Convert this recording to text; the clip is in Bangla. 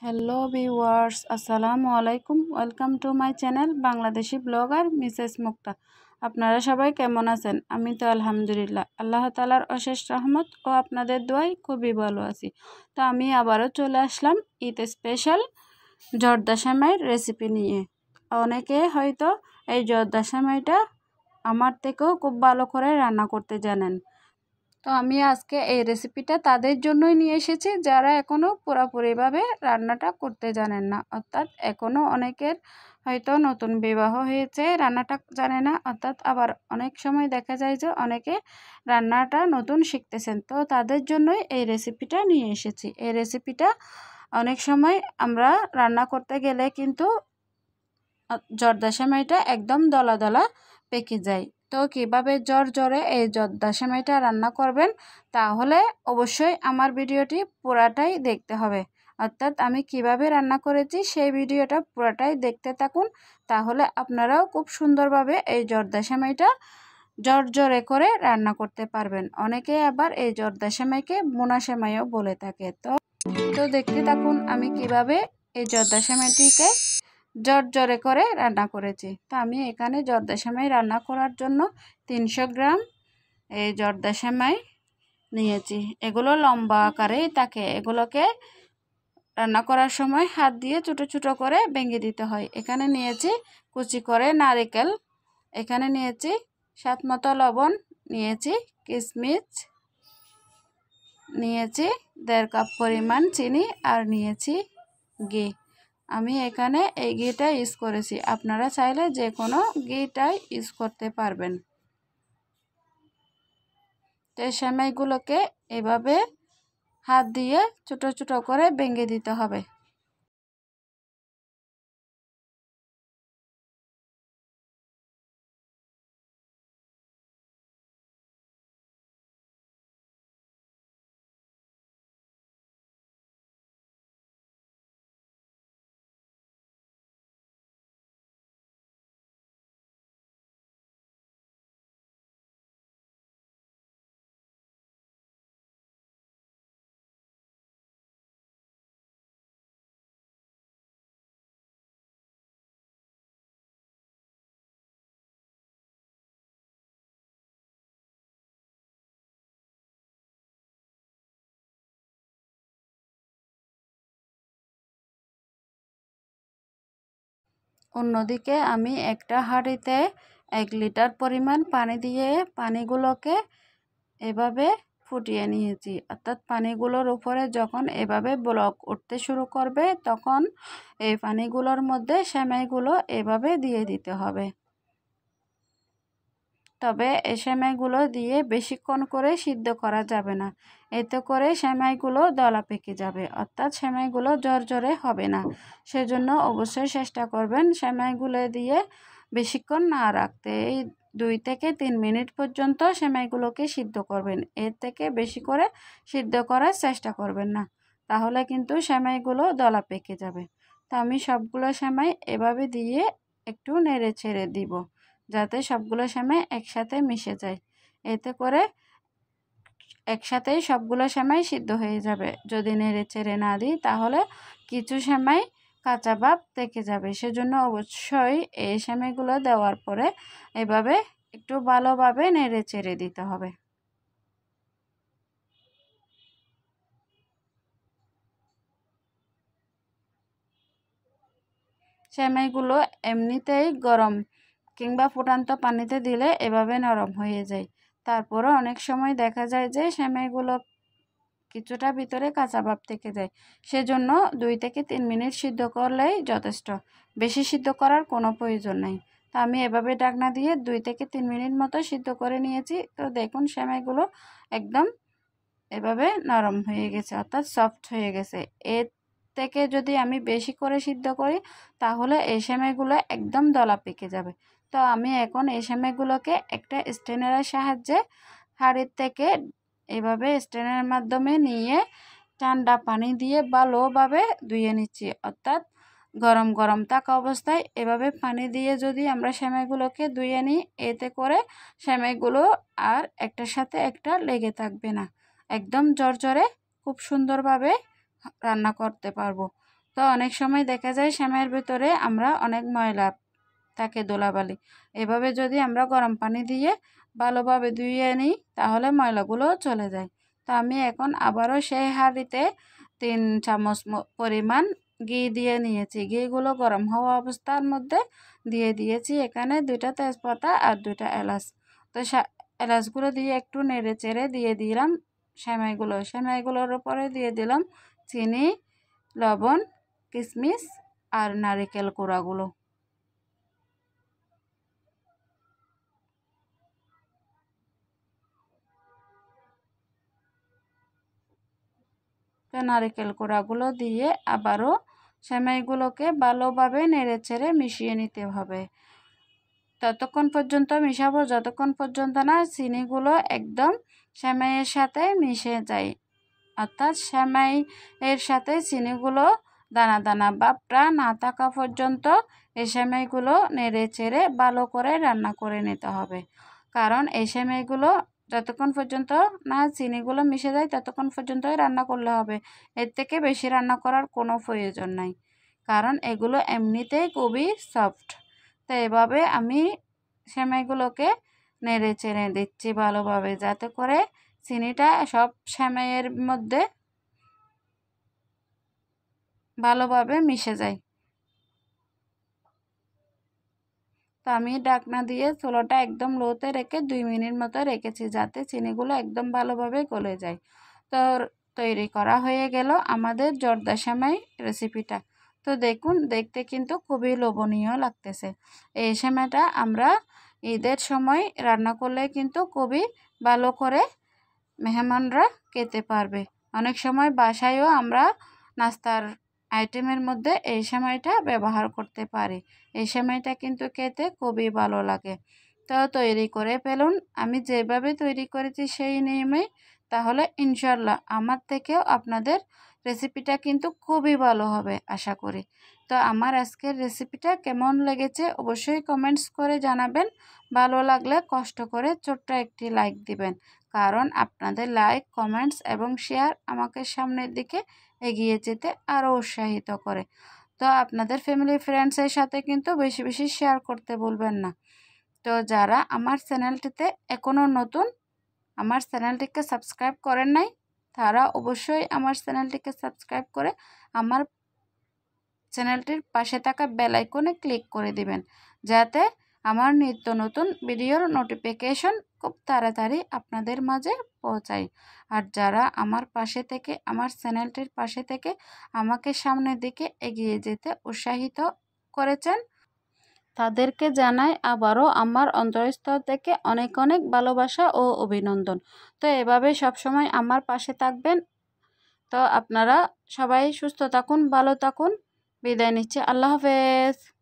হ্যালো ভিওয়ার্স আসসালামু আলাইকুম welcome to my channel Bangladeshi blogger Mrs Mukta আপনারা সবাই কেমন আছেন আমি তো আলহামদুলিল্লাহ আল্লাহ তালার অশেষ রহমত ও আপনাদের দোয়াই খুবই ভালো আছি তো আমি আবারও চলে আসলাম ঈদ স্পেশাল জর্দাসামাইয়ের রেসিপি নিয়ে অনেকে হয়তো এই জর্দাসামাইটা আমার থেকেও খুব ভালো করে রান্না করতে জানেন তো আমি আজকে এই রেসিপিটা তাদের জন্যই নিয়ে এসেছি যারা এখনও পুরোপুরিভাবে রান্নাটা করতে জানেন না অর্থাৎ এখনও অনেকের হয়তো নতুন বিবাহ হয়েছে রান্নাটা জানে না অর্থাৎ আবার অনেক সময় দেখা যায় যে অনেকে রান্নাটা নতুন শিখতেছেন তো তাদের জন্যই এই রেসিপিটা নিয়ে এসেছি এই রেসিপিটা অনেক সময় আমরা রান্না করতে গেলে কিন্তু জর্দা সেমাইটা একদম দলা দলা পেকে যায় তো কিভাবে জ্বরে এই জর্দা সেমাইটা রান্না করবেন তাহলে অবশ্যই আমার ভিডিওটি পুরাটাই দেখতে হবে অর্থাৎ আমি কিভাবে রান্না করেছি সেই ভিডিওটা পুরাটাই দেখতে থাকুন তাহলে আপনারাও খুব সুন্দরভাবে এই জর্দা সেমাইটা জ্বরে করে রান্না করতে পারবেন অনেকে আবার এই জর্দা সেমাইকে মোনা সেমাইও বলে থাকে তো তো দেখতে থাকুন আমি কিভাবে এই জর্দা সেমাইটিকে জ্বরে করে রান্না করেছি তো আমি এখানে জর্দা সেমাই রান্না করার জন্য তিনশো গ্রাম এই জর্দা সেমাই নিয়েছি এগুলো লম্বা আকারেই থাকে এগুলোকে রান্না করার সময় হাত দিয়ে ছোটো ছোটো করে ভেঙে দিতে হয় এখানে নিয়েছি কুচি করে নারিকেল এখানে নিয়েছি সাত মতো লবণ নিয়েছি কিশমিচ নিয়েছি দেড় কাপ পরিমাণ চিনি আর নিয়েছি ঘি আমি এখানে এই ঘিটা ইউজ করেছি আপনারা চাইলে যে কোনো ঘিটাই ইউজ করতে পারবেন তো সেমাইগুলোকে এভাবে হাত দিয়ে ছোট ছোট করে ভেঙে দিতে হবে অন্যদিকে আমি একটা হাঁড়িতে এক লিটার পরিমাণ পানি দিয়ে পানিগুলোকে এভাবে ফুটিয়ে নিয়েছি অর্থাৎ পানিগুলোর উপরে যখন এভাবে ব্লক উঠতে শুরু করবে তখন এই পানিগুলোর মধ্যে সেমাইগুলো এভাবে দিয়ে দিতে হবে তবে এ সেমাইগুলো দিয়ে বেশিক্ষণ করে সিদ্ধ করা যাবে না এতে করে সেমাইগুলো দলা পেকে যাবে অর্থাৎ সেমাইগুলো জ্বরে হবে না সেজন্য অবশ্যই চেষ্টা করবেন সেমাইগুলো দিয়ে বেশিক্ষণ না রাখতে এই দুই থেকে তিন মিনিট পর্যন্ত সেমাইগুলোকে সিদ্ধ করবেন এর থেকে বেশি করে সিদ্ধ করার চেষ্টা করবেন না তাহলে কিন্তু সেমাইগুলো দলা পেকে যাবে তো আমি সবগুলো সেমাই এভাবে দিয়ে একটু নেড়ে ছেড়ে দিব যাতে সবগুলো সেমাই একসাথে মিশে যায় এতে করে একসাথেই সবগুলো সেমাই সিদ্ধ হয়ে যাবে যদি নেড়ে চেড়ে না দিই তাহলে কিছু সেমাই কাঁচা ভাব থেকে যাবে সেজন্য অবশ্যই এই সেমাইগুলো দেওয়ার পরে এভাবে একটু ভালোভাবে নেড়ে চেড়ে দিতে হবে সেমাইগুলো এমনিতেই গরম কিংবা ফুটান্ত পানিতে দিলে এভাবে নরম হয়ে যায় তারপরও অনেক সময় দেখা যায় যে সেমাইগুলো কিছুটা ভিতরে কাঁচা ভাব থেকে যায় সেজন্য দুই থেকে তিন মিনিট সিদ্ধ করলেই যথেষ্ট বেশি সিদ্ধ করার কোনো প্রয়োজন নেই তো আমি এভাবে ডাকনা দিয়ে দুই থেকে তিন মিনিট মতো সিদ্ধ করে নিয়েছি তো দেখুন সেমাইগুলো একদম এভাবে নরম হয়ে গেছে অর্থাৎ সফট হয়ে গেছে এর থেকে যদি আমি বেশি করে সিদ্ধ করি তাহলে এই সেমাইগুলো একদম দলা পেকে যাবে তো আমি এখন এই সেমাইগুলোকে একটা স্ট্যানারের সাহায্যে হাড়ির থেকে এভাবে স্টেনের মাধ্যমে নিয়ে ঠান্ডা পানি দিয়ে বা লোভাবে ধুয়ে নিচ্ছি অর্থাৎ গরম গরম থাকা অবস্থায় এভাবে পানি দিয়ে যদি আমরা সেমাইগুলোকে ধুয়ে নিই এতে করে সেমাইগুলো আর একটার সাথে একটা লেগে থাকবে না একদম জর্জরে খুব সুন্দরভাবে রান্না করতে পারবো তো অনেক সময় দেখা যায় শ্যামের ভিতরে আমরা অনেক ময়লা দোলা দোলাবালি এভাবে যদি আমরা গরম পানি দিয়ে ভালোভাবে ধুয়ে নিই তাহলে ময়লাগুলো চলে যায় তো আমি এখন আবারও সেই হাঁড়িতে তিন চামচ পরিমাণ ঘি দিয়ে নিয়েছি ঘিগুলো গরম হওয়া অবস্থার মধ্যে দিয়ে দিয়েছি এখানে দুইটা তেজপাতা আর দুইটা এলাচ তো এলাচগুলো দিয়ে একটু নেড়ে চেড়ে দিয়ে দিলাম সেমাইগুলো সেমাইগুলোর উপরে দিয়ে দিলাম চিনি লবণ কিশমিশ আর নারিকেল কোড়াগুলো তো নারিকেল কোড়াগুলো দিয়ে আবারও সেমাইগুলোকে ভালোভাবে নেড়ে ছেড়ে মিশিয়ে নিতে হবে ততক্ষণ পর্যন্ত মিশাবো যতক্ষণ পর্যন্ত না চিনিগুলো একদম সেমাইয়ের সাথে মিশে যায় অর্থাৎ সেমাই এর সাথে চিনিগুলো দানা দানা বাপটা না থাকা পর্যন্ত এই সেমাইগুলো নেড়ে চেড়ে ভালো করে রান্না করে নিতে হবে কারণ এই সেমাইগুলো যতক্ষণ পর্যন্ত না চিনিগুলো মিশে যায় ততক্ষণ পর্যন্তই রান্না করলে হবে এর থেকে বেশি রান্না করার কোনো প্রয়োজন নাই কারণ এগুলো এমনিতেই খুবই সফট তো এভাবে আমি সেমাইগুলোকে নেড়ে চেড়ে দিচ্ছি ভালোভাবে যাতে করে চিনিটা সব সেমাইয়ের মধ্যে ভালোভাবে মিশে যায় তো আমি ডাকনা দিয়ে ছোলাটা একদম লোতে রেখে দুই মিনিট মতো রেখেছি যাতে চিনিগুলো একদম ভালোভাবে গলে যায় তো তৈরি করা হয়ে গেল আমাদের জর্দা সেমাই রেসিপিটা তো দেখুন দেখতে কিন্তু খুবই লোভনীয় লাগতেছে এই সেমাইটা আমরা ঈদের সময় রান্না করলে কিন্তু খুবই ভালো করে মেহমানরা খেতে পারবে অনেক সময় বাসায়ও আমরা নাস্তার আইটেমের মধ্যে এই সেমাইটা ব্যবহার করতে পারি এই সেমাইটা কিন্তু খেতে খুবই ভালো লাগে তো তৈরি করে ফেলুন আমি যেভাবে তৈরি করেছি সেই নিয়মে তাহলে ইনশাল্লাহ আমার থেকেও আপনাদের রেসিপিটা কিন্তু খুবই ভালো হবে আশা করি তো আমার আজকের রেসিপিটা কেমন লেগেছে অবশ্যই কমেন্টস করে জানাবেন ভালো লাগলে কষ্ট করে ছোট্ট একটি লাইক দিবেন কারণ আপনাদের লাইক কমেন্টস এবং শেয়ার আমাকে সামনের দিকে এগিয়ে যেতে আরও উৎসাহিত করে তো আপনাদের ফ্যামিলি ফ্রেন্ডসের সাথে কিন্তু বেশি বেশি শেয়ার করতে বলবেন না তো যারা আমার চ্যানেলটিতে এখনও নতুন আমার চ্যানেলটিকে সাবস্ক্রাইব করেন নাই তারা অবশ্যই আমার চ্যানেলটিকে সাবস্ক্রাইব করে আমার চ্যানেলটির পাশে থাকা বেলাইকনে ক্লিক করে দিবেন যাতে আমার নিত্য নতুন ভিডিওর নোটিফিকেশন খুব তাড়াতাড়ি আপনাদের মাঝে পৌঁছাই আর যারা আমার পাশে থেকে আমার চ্যানেলটির পাশে থেকে আমাকে সামনের দিকে এগিয়ে যেতে উৎসাহিত করেছেন তাদেরকে জানাই আবারও আমার অন্তরস্থল থেকে অনেক অনেক ভালোবাসা ও অভিনন্দন তো এভাবে সবসময় আমার পাশে থাকবেন তো আপনারা সবাই সুস্থ থাকুন ভালো থাকুন বিদায় নিচ্ছে আল্লাহ হাফেজ